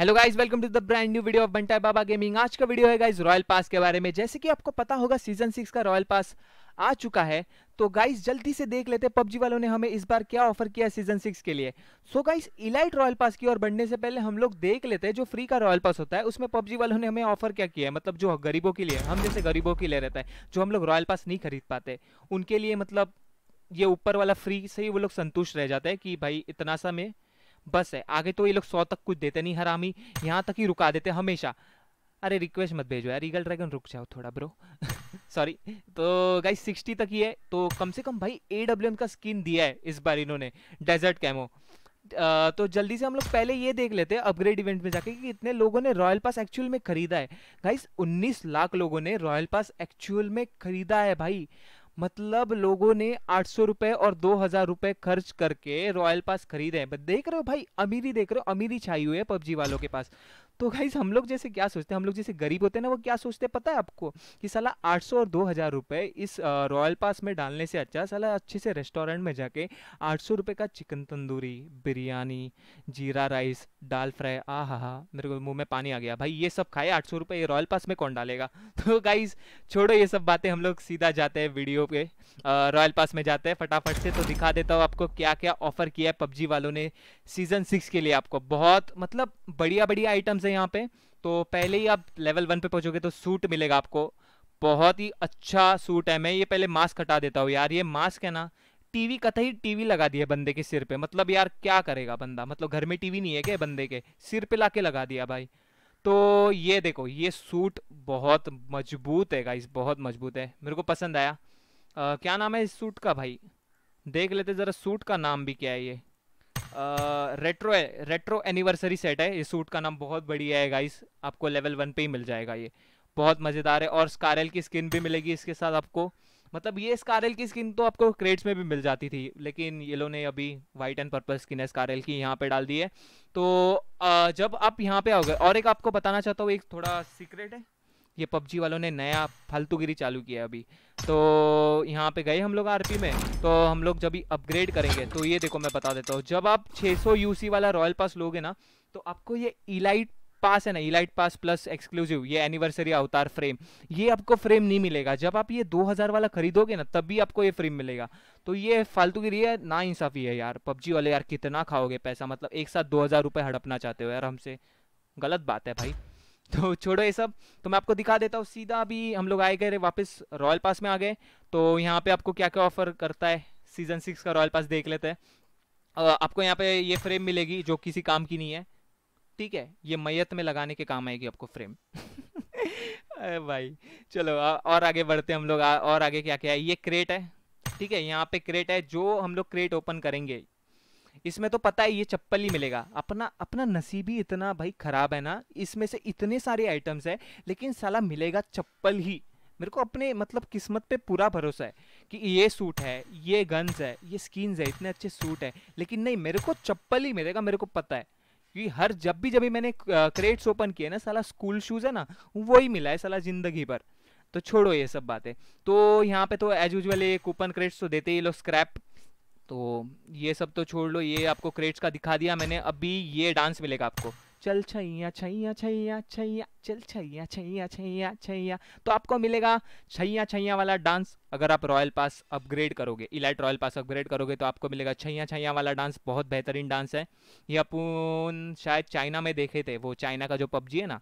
Hello guys welcome to the brand new video of Bantai Baba gaming आज का video है guys royal pass के बारे में जैसे कि आपको पता होगा सीजन सिक्स का रॉयल पास आ चुका है तो गाइस जल्दी से देख लेते पबजी वालों ने हमें इस बार क्या ऑफर किया सीजन सिक्स के लिए so so guys elite royal pass की ओर बढ़ने से पहले हम लोग देख लेते हैं जो फ्री का रॉयल पास होता है उसमें पबजी वालों ने हमें ऑफर क्या किया है मतलब जो गरीबों के लिए हम जैसे गरीबों के लिए रहता है जो हम लोग रॉयल पास नहीं खरीद पाते उनके लिए मतलब ये ऊपर वाला फ्री से ही वो लोग संतुष्ट रह जाते हैं कि भाई इतना सा में बस है आगे तो ये लोग सौ तक कुछ देते नहीं हरामी यहाँ तक ही रुका देते हमेशा अरे रिक्वेस्ट मत भेजो यार ईगल ड्रैगन रुक जाओ थोड़ा ब्रो सॉरी तो गाइस 60 तक ही है तो कम से कम भाई ए डब्ल्यू एम का स्किन दिया है इस बार इन्होंने डेजर्ट कैमो तो जल्दी से हम लोग पहले ये देख लेते हैं अपग्रेड इवेंट में जाके कि इतने लोगों ने रॉयल पास एक्चुअल में खरीदा है गाइस 19 लाख लोगों ने रॉयल पास एक्चुअल में खरीदा है भाई मतलब लोगों ने आठ सौ रुपए और दो हजार रुपए खर्च करके रॉयल पास खरीदे हैं देख रहे हो भाई अमीरी देख रहे हो अमीरी छाई हुई है पबजी वालों के पास तो गाइज हम लोग जैसे क्या सोचते हैं हम लोग जैसे गरीब होते हैं ना वो क्या सोचते हैं पता है आपको कि साला 800 और 2000 रुपए इस रॉयल पास में डालने से अच्छा साला अच्छे से रेस्टोरेंट में जाके 800 रुपए का चिकन तंदूरी बिरयानी जीरा राइस दाल फ्राई आ हा हा मेरे को मुँह में पानी आ गया भाई ये सब खाए आठ सौ ये रॉयल पास में कौन डालेगा तो गाइज छोड़ो ये सब बातें हम लोग सीधा जाते हैं वीडियो पे रॉयल पास में जाते हैं फटाफट से तो दिखा देता हूँ आपको क्या क्या ऑफर किया है पबजी वालों ने सीजन सिक्स के लिए आपको बहुत मतलब बढ़िया बढ़िया आइटम्स है हैं यहाँ पे तो पहले ही आप लेवल वन पे पहुंचोगे तो सूट मिलेगा आपको बहुत ही अच्छा सूट है मैं ये पहले मास्क हटा देता हूँ यार ये मास्क है ना टीवी ही टीवी लगा दिया बंदे के सिर पे मतलब यार क्या करेगा बंदा मतलब घर में टीवी नहीं है क्या बंदे के सिर पे लाके लगा दिया भाई तो ये देखो ये सूट बहुत मजबूत है गाइस बहुत मजबूत है मेरे को पसंद आया आ, क्या नाम है इस सूट का भाई देख लेते ज़रा सूट का नाम भी क्या है ये रेट्रो रेट्रो एनिवर्सरी सेट है ये सूट का नाम बहुत बढ़िया है गाइस आपको लेवल वन पे ही मिल जाएगा ये बहुत मज़ेदार है और स्कारल की स्किन भी मिलेगी इसके साथ आपको मतलब ये स्कारल की स्किन तो आपको क्रेट्स में भी मिल जाती थी लेकिन ये लोग ने अभी वाइट एंड पर्पल स्किन है स्कारल की यहाँ पे डाल दी है तो जब आप यहाँ पे आओगे और एक आपको बताना चाहता हूँ एक थोड़ा सीक्रेट है ये पबजी वालों ने नया फालतूगिरी चालू किया अभी तो यहाँ पे गए हम लोग आर में तो हम लोग जब अपग्रेड करेंगे तो ये देखो मैं बता देता हूँ जब आप 600 सौ वाला रॉयल पास लोगे ना तो आपको ये इलाइट पास है ना इलाइट पास प्लस एक्सक्लूसिव ये एनिवर्सरी अवतार फ्रेम ये आपको फ्रेम नहीं मिलेगा जब आप ये 2000 वाला खरीदोगे ना तब भी आपको ये फ्रेम मिलेगा तो ये फालतू की है ना इंसाफी है यार पबजी वाले यार कितना खाओगे पैसा मतलब एक साथ दो हज़ार रुपये हड़पना चाहते हो यार हमसे गलत बात है भाई तो छोड़ो ये सब तो मैं आपको दिखा देता हूँ सीधा अभी हम लोग आए गए वापस रॉयल पास में आ गए तो यहाँ पे आपको क्या क्या ऑफर करता है सीजन सिक्स का रॉयल पास देख लेते हैं आपको यहाँ पे ये फ्रेम मिलेगी जो किसी काम की नहीं है ठीक है ये मैयत में लगाने के काम आएगी आपको फ्रेम अरे भाई चलो और आगे बढ़ते हम लोग और आगे क्या क्या है ये क्रेट है ठीक है यहाँ पे क्रेट है जो हम लोग क्रेट ओपन करेंगे इसमें तो पता है ये चप्पल ही मिलेगा अपना अपना नसीब ही इतना भाई खराब है ना इसमें से इतने सारे आइटम्स है लेकिन साला मिलेगा चप्पल ही मेरे को अपने मतलब किस्मत पे पूरा भरोसा है कि ये सूट है ये गन्स है ये स्कीन्स है इतने अच्छे सूट है लेकिन नहीं मेरे को चप्पल ही मिलेगा मेरे को पता है क्योंकि हर जब भी जब भी मैंने क्रेट्स ओपन किए ना साला स्कूल शूज़ है ना वो ही मिला है साला ज़िंदगी भर तो छोड़ो ये सब बातें तो यहाँ पे तो एज यूजल ये कूपन क्रेट्स तो देते ही लोग स्क्रैप तो ये सब तो छोड़ लो ये आपको क्रेट्स का दिखा दिया मैंने अभी ये डांस मिलेगा आपको चल छैया छैया छैया छैया चल छैया छैया छैया छैया तो आपको मिलेगा छैया छैया वाला डांस अगर आप रॉयल पास अपग्रेड करोगे इलाइट रॉयल पास अपग्रेड करोगे तो आपको मिलेगा छैया छैया वाला डांस बहुत बेहतरीन डांस है ये अपन शायद चाइना में देखे थे वो चाइना का जो पबजी है ना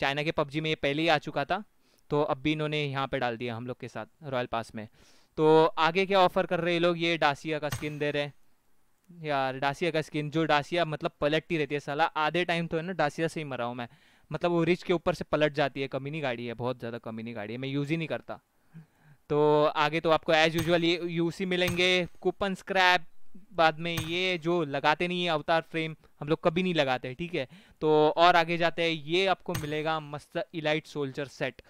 चाइना के पबजी में ये पहले ही आ चुका था तो अब भी इन्होंने यहाँ पर डाल दिया हम लोग के साथ रॉयल पास में तो आगे क्या ऑफर कर रहे हैं लोग ये डासिया का स्किन दे रहे हैं यार डासिया का स्किन जो डासिया मतलब पलटती रहती है साला आधे टाइम तो है ना डासिया से ही मरा हूँ मैं मतलब वो रिच के ऊपर से पलट जाती है कमीनी गाड़ी है बहुत ज़्यादा कमीनी गाड़ी है मैं यूज़ ही नहीं करता तो आगे तो आपको एज यूजल ये यूसी मिलेंगे कूपन स्क्रैप बाद में ये जो लगाते नहीं है अवतार फ्रेम हम लोग कभी नहीं लगाते ठीक है तो और आगे जाते हैं ये आपको मिलेगा मस्त इलाइट सोल्जर सेट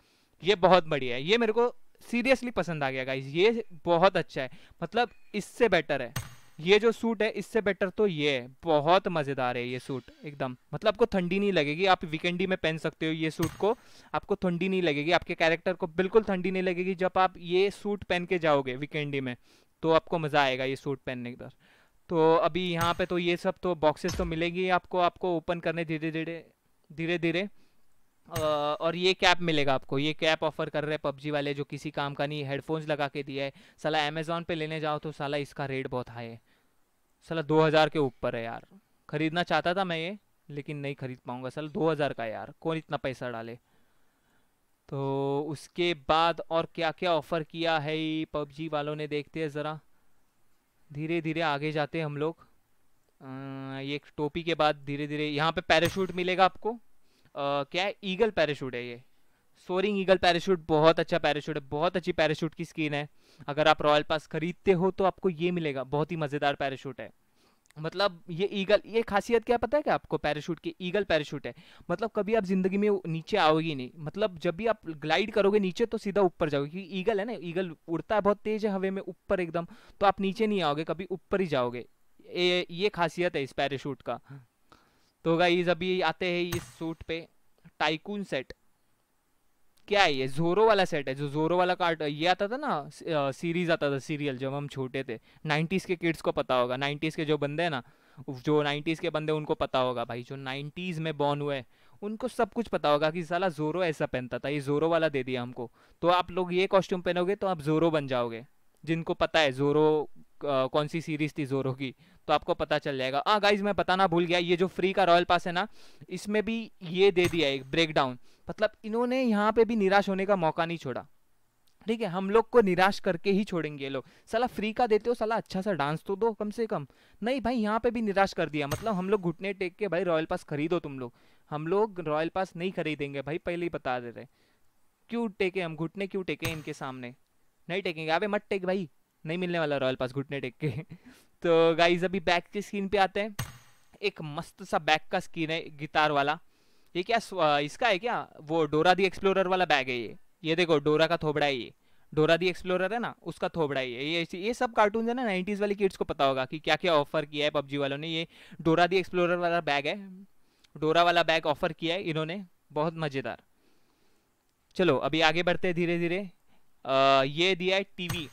ये बहुत बढ़िया है ये मेरे को सीरियसली पसंद आ गया गाइज ये बहुत अच्छा है मतलब इससे बेटर है ये जो सूट है इससे बेटर तो ये है बहुत मज़ेदार है ये सूट एकदम मतलब आपको ठंडी नहीं लगेगी आप वीकेंडी में पहन सकते हो ये सूट को आपको ठंडी नहीं लगेगी आपके कैरेक्टर को बिल्कुल ठंडी नहीं लगेगी जब आप ये सूट पहन के जाओगे वीकेंडी में तो आपको मज़ा आएगा ये सूट पहनने के अंदर तो अभी यहाँ पे तो ये सब तो बॉक्सेस तो मिलेगी आपको आपको ओपन करने धीरे धीरे धीरे धीरे और ये कैप मिलेगा आपको ये कैप ऑफर कर रहे हैं पबजी वाले जो किसी काम का नहीं हेडफोन्स लगा के दिया है साला अमेजोन पे लेने जाओ तो साला इसका रेट बहुत हाई है साला 2000 के ऊपर है यार खरीदना चाहता था मैं ये लेकिन नहीं खरीद पाऊंगा साला 2000 का यार कौन इतना पैसा डाले तो उसके बाद और क्या क्या ऑफ़र किया है ये पबजी वालों ने देखते हैं ज़रा धीरे धीरे आगे जाते हैं हम लोग ये टोपी के बाद धीरे धीरे यहाँ पे पैराशूट मिलेगा आपको क्या है ईगल पैराशूट है ये सोरिंग ईगल पैराशूट बहुत अच्छा पैराशूट है बहुत अच्छी पैराशूट की स्कीन है अगर आप रॉयल पास खरीदते हो तो आपको ये मिलेगा बहुत ही मज़ेदार पैराशूट है मतलब ये ईगल ये खासियत क्या पता है क्या आपको पैराशूट की ईगल पैराशूट है मतलब कभी आप ज़िंदगी में नीचे आओगे नहीं मतलब जब भी आप ग्लाइड करोगे नीचे तो सीधा ऊपर जाओगे क्योंकि ईगल है ना ईगल उड़ता है बहुत तेज़ है हवे में ऊपर एकदम तो आप नीचे नहीं आओगे कभी ऊपर ही जाओगे ये ये खासियत है इस पैराशूट का तो गाइज अभी आते हैं इस सूट पे टाइकून सेट क्या है ये जोरो वाला सेट है जो जोरो वाला कार्ड ये आता था ना सीरीज आता था सीरियल जब हम छोटे थे नाइन्टीज़ के किड्स को पता होगा नाइन्टीज़ के जो बंदे हैं ना जो नाइन्टीज़ के बंदे उनको पता होगा भाई जो नाइन्टीज़ में बॉर्न हुए उनको सब कुछ पता होगा कि साला जोरो ऐसा पहनता था ये जोरो वाला दे दिया हमको तो आप लोग ये कॉस्ट्यूम पहनोगे तो आप जोरो बन जाओगे जिनको पता है जोरो कौन सी सीरीज थी जोरो की तो आपको पता चल जाएगा हाँ गाइज मैं बताना भूल गया ये जो फ्री का रॉयल पास है ना इसमें भी ये दे दिया एक ब्रेकडाउन मतलब इन्होंने यहाँ पे भी निराश होने का मौका नहीं छोड़ा ठीक है हम लोग को निराश करके ही छोड़ेंगे ये लोग साला फ्री का देते हो साला अच्छा सा डांस तो दो कम से कम नहीं भाई यहाँ पे भी निराश कर दिया मतलब हम लोग घुटने टेक के भाई रॉयल पास खरीदो तुम लोग हम लोग रॉयल पास नहीं खरीदेंगे भाई पहले ही बता दे रहे क्यों टेके हम घुटने क्यों टेके इनके सामने नहीं टेकेंगे अबे मत टेक भाई नहीं मिलने वाला रॉयल पास घुटने टेक के तो गाइज अभी बैक के स्क्रीन पे आते हैं एक मस्त सा बैक का स्क्रीन है गिटार वाला ये क्या इसका है क्या वो डोरा दी एक्सप्लोरर वाला बैग है ये ये देखो डोरा का थोबड़ा है ये डोरा दी एक्सप्लोरर है ना उसका थोबड़ा ही है ये ये सब कार्टून है ना नाइन्टीज़ वाले किड्स को पता होगा कि क्या क्या ऑफर किया है पबजी वालों ने ये डोरा दी एक्सप्लोरर वाला बैग है डोरा वाला बैग ऑफर किया है इन्होंने बहुत मज़ेदार चलो अभी आगे बढ़ते हैं धीरे धीरे आ, ये दिया है टीवी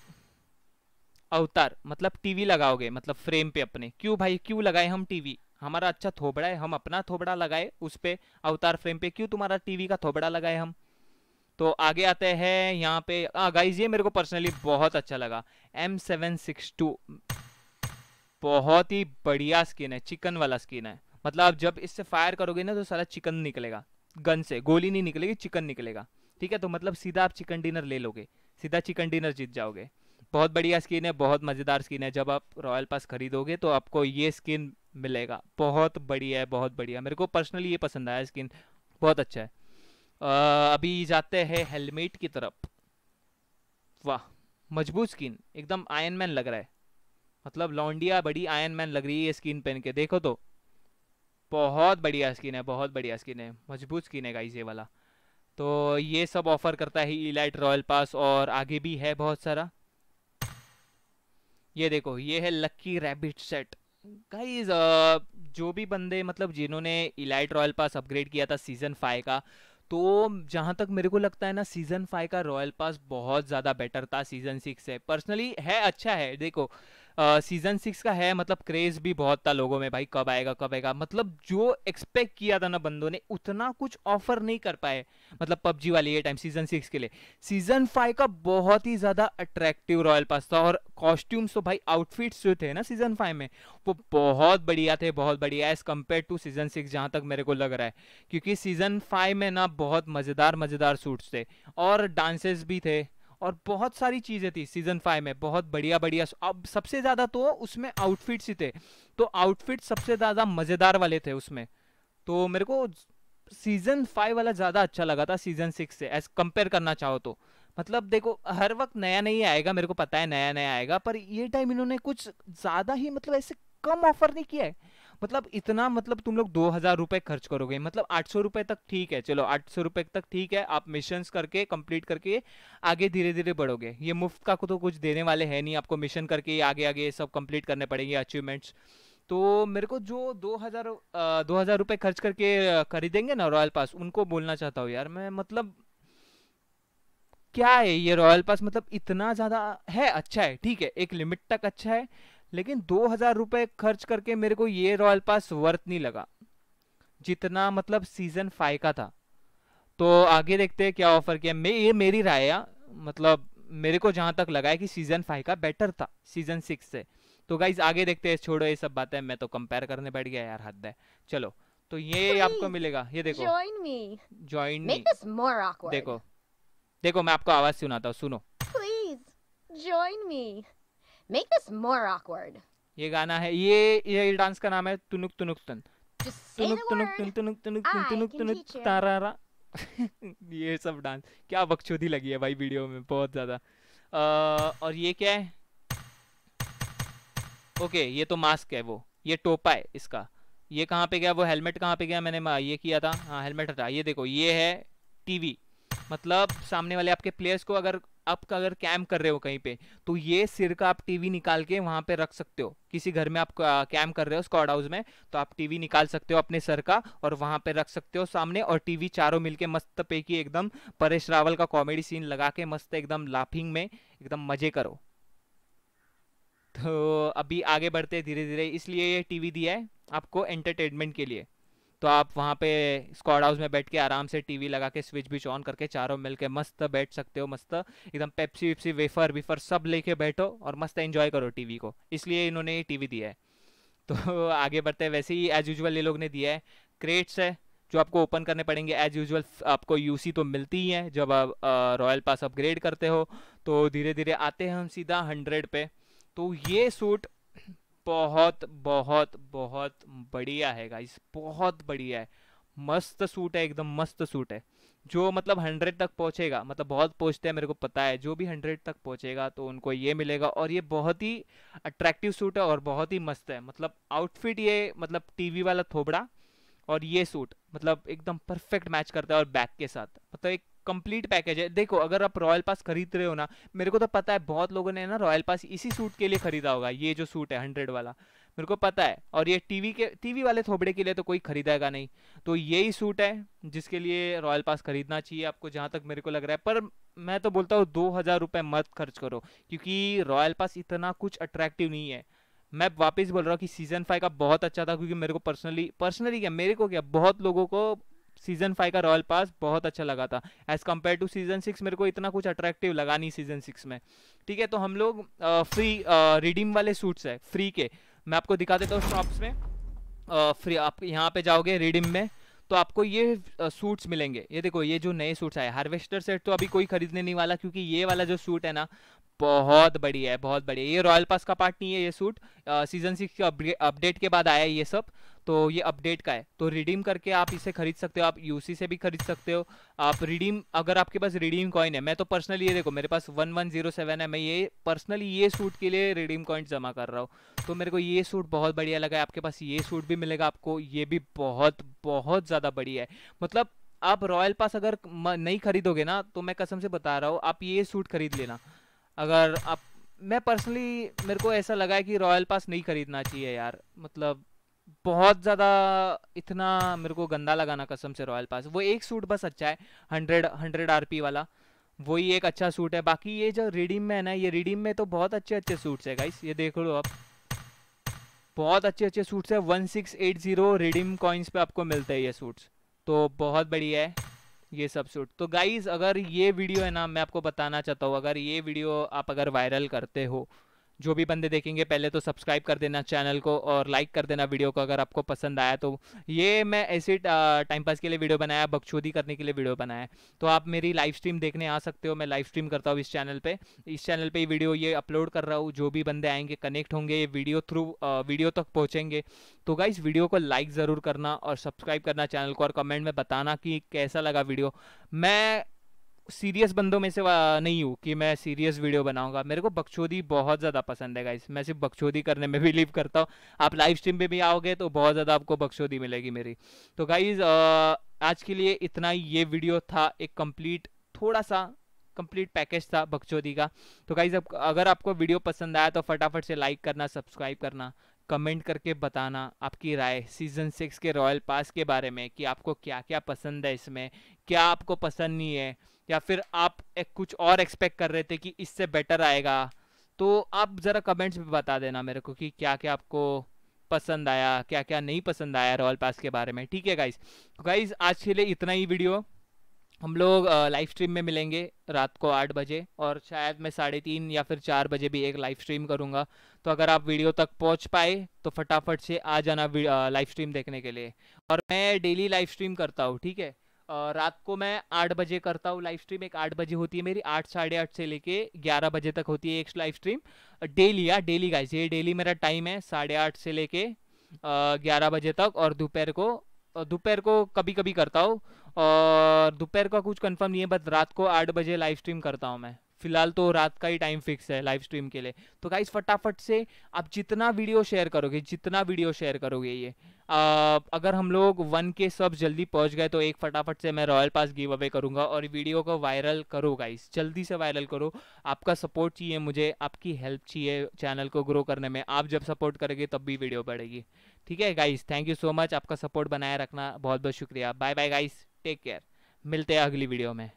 अवतार मतलब टीवी लगाओगे मतलब फ्रेम पे अपने क्यों भाई क्यों लगाए हम टीवी हमारा अच्छा थोबड़ा है हम अपना थोबड़ा लगाए उस पर अवतार फ्रेम पे क्यों तुम्हारा टीवी का थोबड़ा लगाए हम तो आगे आते हैं यहाँ पे गाइज हाँ, ये मेरे को पर्सनली बहुत अच्छा लगा एम सेवन सिक्स टू बहुत ही बढ़िया स्किन है चिकन वाला स्किन है मतलब आप जब इससे फायर करोगे ना तो सारा चिकन निकलेगा गन से गोली नहीं निकलेगी चिकन निकलेगा ठीक है तो मतलब सीधा आप चिकन डिनर ले लोगे सीधा चिकन डिनर जीत जाओगे बहुत बढ़िया स्किन है बहुत मज़ेदार स्किन है जब आप रॉयल पास खरीदोगे तो आपको ये स्किन मिलेगा बहुत बढ़िया है बहुत बढ़िया मेरे को पर्सनली ये पसंद आया स्किन बहुत अच्छा है आ, अभी जाते हैं हेलमेट की तरफ वाह मजबूत स्किन एकदम आयन मैन लग रहा है मतलब लौंडिया बड़ी आयन मैन लग रही है ये स्किन पहन के देखो तो बहुत बढ़िया स्किन है बहुत बढ़िया स्किन है मजबूत स्किन है गाइजे वाला तो ये सब ऑफर करता है इलाइट रॉयल पास और आगे भी है बहुत सारा ये देखो ये है लक्की रैबिट सेट गाइज जो भी बंदे मतलब जिन्होंने इलाइट रॉयल पास अपग्रेड किया था सीजन फाइव का तो जहाँ तक मेरे को लगता है ना सीजन फाइव का रॉयल पास बहुत ज़्यादा बेटर था सीजन सिक्स से पर्सनली है अच्छा है देखो सीजन सिक्स का है मतलब क्रेज भी बहुत था लोगों में भाई कब आएगा कब आएगा मतलब जो एक्सपेक्ट किया था ना बंदों ने उतना कुछ ऑफर नहीं कर पाए मतलब पबजी वाली ये टाइम सीजन सिक्स के लिए सीजन फाइव का बहुत ही ज़्यादा अट्रैक्टिव रॉयल पास था और कॉस्ट्यूम्स तो भाई आउटफिट्स जो थे ना सीजन फाइव में वो बहुत बढ़िया थे बहुत बढ़िया as compare to season six जहाँ तक मेरे को लग रहा है क्योंकि सीजन फाइव में ना बहुत मज़ेदार मज़ेदार सूट्स थे और डांसेस भी थे और बहुत सारी चीज़ें थी सीजन फाइव में बहुत बढ़िया बढ़िया अब सबसे ज़्यादा तो उसमें आउटफिट्स ही थे तो आउटफिट सबसे ज़्यादा मज़ेदार वाले थे उसमें तो मेरे को सीजन फाइव वाला ज़्यादा अच्छा लगा था सीजन सिक्स से एज कंपेयर करना चाहो तो मतलब देखो हर वक्त नया नहीं आएगा मेरे को पता है नया नया आएगा पर ये टाइम इन्होंने कुछ ज़्यादा ही मतलब ऐसे कम ऑफर नहीं किया है मतलब इतना मतलब तुम लोग दो हजार रुपए खर्च करोगे मतलब आठ सौ रुपए तक ठीक है चलो आठ सौ रुपए तक ठीक है आप मिशन करके कंप्लीट करके आगे धीरे धीरे बढ़ोगे ये मुफ्त का तो कुछ देने वाले है नहीं आपको मिशन करके आगे आगे सब कंप्लीट करने पड़ेंगे अचीवमेंट्स तो मेरे को जो दो हज़ार दो हज़ार रुपए खर्च करके खरीदेंगे ना रॉयल पास उनको बोलना चाहता हूँ यार मैं मतलब क्या है ये रॉयल पास मतलब इतना ज़्यादा है अच्छा है ठीक है एक लिमिट तक अच्छा है लेकिन दो हजार रुपये खर्च करके मेरे को ये रॉयल पास वर्थ नहीं लगा जितना मतलब सीजन फाइव का था तो आगे देखते हैं क्या ऑफर किया मे ये मेरी राय है मतलब मेरे को जहां तक लगा है कि सीजन फाइव का बेटर था सीजन सिक्स से तो गाइज आगे देखते हैं छोड़ो ये सब बातें मैं तो कंपेयर करने बैठ गया यार हद है चलो तो ये Please, आपको मिलेगा ये देखो ज्वाइन मी ज्वाइन मी देखो देखो मैं आपको आवाज सुनाता हूँ सुनो please join me Make this more awkward. ये गाना है ये ये डांस का नाम है तुनुक तुनुक तन तुनुक तुनुक तुन तुनुक तुनुक तुन तुनुक तुनुक तारारा ये सब डांस क्या बकचोदी लगी है भाई वीडियो में बहुत ज़्यादा और ये क्या है ओके ये तो मास्क है वो ये टोपा है इसका ये कहाँ पे गया वो हेलमेट कहाँ पे गया मैंने ये किया था हाँ हेलमेट हटा ये देखो ये है टीवी मतलब सामने वाले आपके प्लेयर्स को अगर आप अगर कैम्प कर रहे हो कहीं पे तो ये सिर का आप टीवी निकाल के वहां पे रख सकते हो किसी घर में आप कैम्प कर रहे हो स्कॉड हाउस में तो आप टीवी निकाल सकते हो अपने सर का और वहां पे रख सकते हो सामने और टीवी चारों मिलके मस्त पे की एकदम परेश रावल का कॉमेडी सीन लगा के मस्त एकदम लाफिंग में एकदम मजे करो तो अभी आगे बढ़ते धीरे धीरे इसलिए ये टीवी दिया है आपको एंटरटेनमेंट के लिए तो आप वहाँ पे स्क्वाड हाउस में बैठ के आराम से टीवी लगा के स्विच बिच ऑन करके चारों मिल के मस्त बैठ सकते हो मस्त एकदम पेप्सी वेप्सी वेफर वेफर सब लेके बैठो और मस्त एंजॉय करो टीवी को इसलिए इन्होंने ये टीवी दिया है तो आगे बढ़ते हैं वैसे ही एज यूजल ये लोग ने दिया है क्रेट्स है जो आपको ओपन करने पड़ेंगे एज यूजल आपको यूसी तो मिलती ही है जब आप रॉयल पास अपग्रेड करते हो तो धीरे धीरे आते हैं हम सीधा हंड्रेड पे तो ये सूट बहुत बहुत बहुत बढ़िया है गाइस बहुत बढ़िया है मस्त सूट है एकदम मस्त सूट है जो मतलब हंड्रेड तक पहुंचेगा मतलब बहुत पहुंचते हैं मेरे को पता है जो भी हंड्रेड तक पहुंचेगा तो उनको ये मिलेगा और ये बहुत ही अट्रैक्टिव सूट है और बहुत ही मस्त है मतलब आउटफिट ये मतलब टीवी वाला थोबड़ा और ये सूट मतलब एकदम परफेक्ट मैच करता है और बैक के साथ मतलब एक कंप्लीट पैकेज है देखो अगर आप रॉयल पास खरीद रहे हो ना मेरे को तो पता है बहुत लोगों ने ना रॉयल पास इसी सूट के लिए खरीदा होगा ये जो सूट है हंड्रेड वाला मेरे को पता है और ये टीवी के टीवी वाले थोबड़े के लिए तो कोई खरीदेगा नहीं तो यही सूट है जिसके लिए रॉयल पास खरीदना चाहिए आपको जहाँ तक मेरे को लग रहा है पर मैं तो बोलता हूँ दो हज़ार रुपये मत खर्च करो क्योंकि रॉयल पास इतना कुछ अट्रैक्टिव नहीं है मैं वापस बोल रहा हूँ कि सीज़न फाइव का बहुत अच्छा था क्योंकि मेरे को पर्सनली पर्सनली क्या मेरे को क्या बहुत लोगों को सीजन फाइव का रॉयल पास बहुत अच्छा लगा था as compare to season six मेरे को इतना कुछ अट्रैक्टिव लगा नहीं सीजन सिक्स में ठीक है तो हम लोग फ्री रिडीम वाले सूट्स है फ्री के मैं आपको दिखा देता हूँ शॉप्स में आ, फ्री आप यहाँ पे जाओगे रिडीम में तो आपको ये सूट्स मिलेंगे ये देखो ये जो नए सूट्स आए हार्वेस्टर सेट तो अभी कोई खरीदने नहीं वाला क्योंकि ये वाला जो सूट है ना बहुत बढ़िया है बहुत बढ़िया ये रॉयल पास का पार्ट नहीं है ये सूट सीजन सिक्स के अपडेट के बाद आया ये सब तो ये अपडेट का है तो रिडीम करके आप इसे खरीद सकते हो आप यूसी से भी खरीद सकते हो आप रिडीम अगर आपके पास रिडीम कॉइन है मैं तो पर्सनली ये देखो मेरे पास वन वन जीरो सेवन है मैं ये पर्सनली ये सूट के लिए रिडीम कॉइन जमा कर रहा हूँ तो मेरे को ये सूट बहुत बढ़िया लगा है आपके पास ये सूट भी मिलेगा आपको ये भी बहुत बहुत ज़्यादा बढ़िया है मतलब आप रॉयल पास अगर नहीं खरीदोगे ना तो मैं कसम से बता रहा हूँ आप ये सूट खरीद लेना अगर आप मैं पर्सनली मेरे को ऐसा लगा है कि रॉयल पास नहीं खरीदना चाहिए यार मतलब बहुत ज़्यादा इतना मेरे को गंदा लगाना कसम से रॉयल पास वो एक सूट बस अच्छा है हंड्रेड हंड्रेड आर वाला वही एक अच्छा सूट है बाकी ये जो रिडीम में है ना ये रिडीम में तो बहुत अच्छे अच्छे सूट्स है गाइस ये देख लो आप बहुत अच्छे अच्छे सूट्स है one six eight zero redeem coins पे आपको मिलते हैं ये सूट्स तो बहुत बढ़िया है ये सब शूट तो गाइज अगर ये वीडियो है ना मैं आपको बताना चाहता हूँ अगर ये वीडियो आप अगर वायरल करते हो जो भी बंदे देखेंगे पहले तो सब्सक्राइब कर देना चैनल को और लाइक कर देना वीडियो को अगर आपको पसंद आया तो ये मैं ऐसे टाइम पास के लिए वीडियो बनाया बकचोदी करने के लिए वीडियो बनाया तो आप मेरी लाइव स्ट्रीम देखने आ सकते हो मैं लाइव स्ट्रीम करता हूँ इस चैनल पर इस चैनल पर वीडियो ये अपलोड कर रहा हूँ जो भी बंदे आएंगे कनेक्ट होंगे ये वीडियो थ्रू वीडियो तक पहुँचेंगे तो गाइज वीडियो को लाइक ज़रूर करना और सब्सक्राइब करना चैनल को और कमेंट में बताना कि कैसा लगा वीडियो मैं सीरियस बंदों में से नहीं हूँ कि मैं सीरियस वीडियो बनाऊंगा मेरे को बकचोदी बहुत ज़्यादा पसंद है गाइस मैं सिर्फ बकचोदी करने में बिलीव करता हूँ आप लाइव स्ट्रीम पे भी आओगे तो बहुत ज़्यादा आपको बकचोदी मिलेगी मेरी तो गाइस आज के लिए इतना ही ये वीडियो था एक कंप्लीट थोड़ा सा कंप्लीट पैकेज था बकचोदी का तो गाइज अब अगर आपको वीडियो पसंद आया तो फटाफट से लाइक करना सब्सक्राइब करना कमेंट करके बताना आपकी राय सीज़न सिक्स के रॉयल पास के बारे में कि आपको क्या क्या पसंद है इसमें क्या आपको पसंद नहीं है या फिर आप एक कुछ और एक्सपेक्ट कर रहे थे कि इससे बेटर आएगा तो आप ज़रा कमेंट्स में बता देना मेरे को कि क्या क्या आपको पसंद आया क्या क्या नहीं पसंद आया रॉयल पास के बारे में ठीक है गाइज गाइज तो आज के लिए इतना ही वीडियो हम लोग लाइव स्ट्रीम में मिलेंगे रात को आठ बजे और शायद मैं साढ़े तीन या फिर चार बजे भी एक लाइव स्ट्रीम करूँगा तो अगर आप वीडियो तक पहुँच पाए तो फटाफट से आ जाना लाइव स्ट्रीम देखने के लिए और मैं डेली लाइव स्ट्रीम करता हूँ ठीक है रात को मैं आठ बजे करता हूँ लाइव स्ट्रीम एक आठ बजे होती है मेरी आठ साढ़े आठ से लेके ग्यारह बजे तक होती है एक लाइव स्ट्रीम डेली या हाँ, डेली गाइस ये डेली मेरा टाइम है साढ़े आठ से लेके ग्यारह बजे तक और दोपहर को दोपहर को कभी कभी करता हूँ और दोपहर का कुछ कंफर्म नहीं है बट रात को आठ बजे लाइव स्ट्रीम करता हूँ मैं फिलहाल तो रात का ही टाइम फिक्स है लाइव स्ट्रीम के लिए तो गाइस फटाफट से आप जितना वीडियो शेयर करोगे जितना वीडियो शेयर करोगे ये आ, अगर हम लोग वन के सब जल्दी पहुंच गए तो एक फटाफट से मैं रॉयल पास गिव अवे करूंगा और वीडियो को वायरल करो गाइस जल्दी से वायरल करो आपका सपोर्ट चाहिए मुझे आपकी हेल्प चाहिए चैनल को ग्रो करने में आप जब सपोर्ट करेंगे तब भी वीडियो बढ़ेगी ठीक है guys thank you so much आपका सपोर्ट बनाए रखना बहुत बहुत शुक्रिया bye bye guys take care मिलते हैं अगली वीडियो में